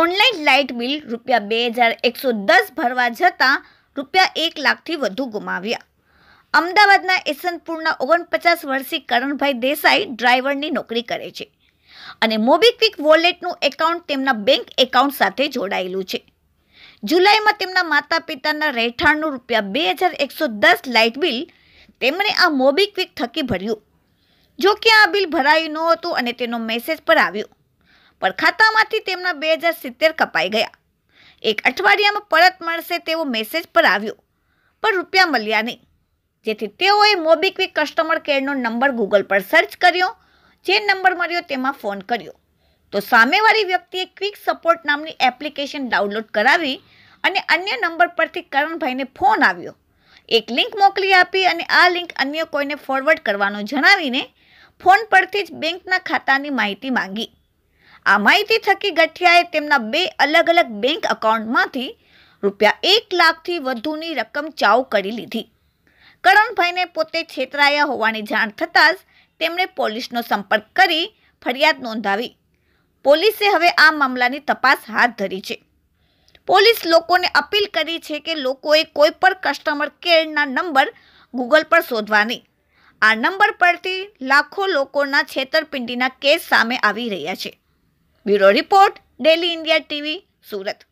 online light bill રૂપિયા બે હજાર એકસો દસ ભરવા જતાં રૂપિયા એક લાખથી વધુ ગુમાવ્યા અમદાવાદના એસનપુરના ઓગણપચાસ વર્ષી કરણભાઈ દેસાઈ ડ્રાઈવરની નોકરી કરે છે અને મોબીક્વિક વોલેટનું એકાઉન્ટ તેમના બેંક એકાઉન્ટ સાથે જોડાયેલું છે જુલાઈમાં તેમના માતા પિતાના રહેઠાણનું રૂપિયા બે હજાર એકસો દસ લાઇટ બિલ તેમણે આ મોબીક્વિક થકી ભર્યું જો કે આ બિલ ભરાયું નહોતું અને તેનો મેસેજ પણ આવ્યો પણ ખાતામાંથી તેમના બે હજાર સિત્તેર કપાઈ ગયા એક અઠવાડિયામાં પરત મળશે તેવો મેસેજ પર આવ્યો પણ રૂપિયા મળ્યા નહીં જેથી તેઓએ મોબીક્વિક કસ્ટમર કેરનો નંબર ગૂગલ પર સર્ચ કર્યો જે નંબર મળ્યો તેમાં ફોન કર્યો તો સામેવાળી વ્યક્તિએ ક્વિક સપોર્ટ નામની એપ્લિકેશન ડાઉનલોડ કરાવી અને અન્ય નંબર પરથી કરણભાઈને ફોન આવ્યો એક લિંક મોકલી આપી અને આ લિંક અન્ય કોઈને ફોરવર્ડ કરવાનો જણાવીને ફોન પરથી જ બેંકના ખાતાની માહિતી માંગી આ માહિતી થકી ગઠિયાએ તેમના બે અલગ અલગ બેંક એકાઉન્ટમાંથી રૂપિયા એક લાખથી વધુની રકમ ચાઉ કરી લીધી કરણભાઈને પોતે છેતરાયા હોવાની જાણ થતાં જ તેમણે પોલીસનો સંપર્ક કરી ફરિયાદ નોંધાવી પોલીસે હવે આ મામલાની તપાસ હાથ ધરી છે પોલીસ લોકોને અપીલ કરી છે કે લોકોએ કોઈ પણ કસ્ટમર કેરના નંબર ગૂગલ પર શોધવાની આ નંબર પરથી લાખો લોકોના છેતરપિંડીના કેસ સામે આવી રહ્યા છે bureau report daily India TV Surat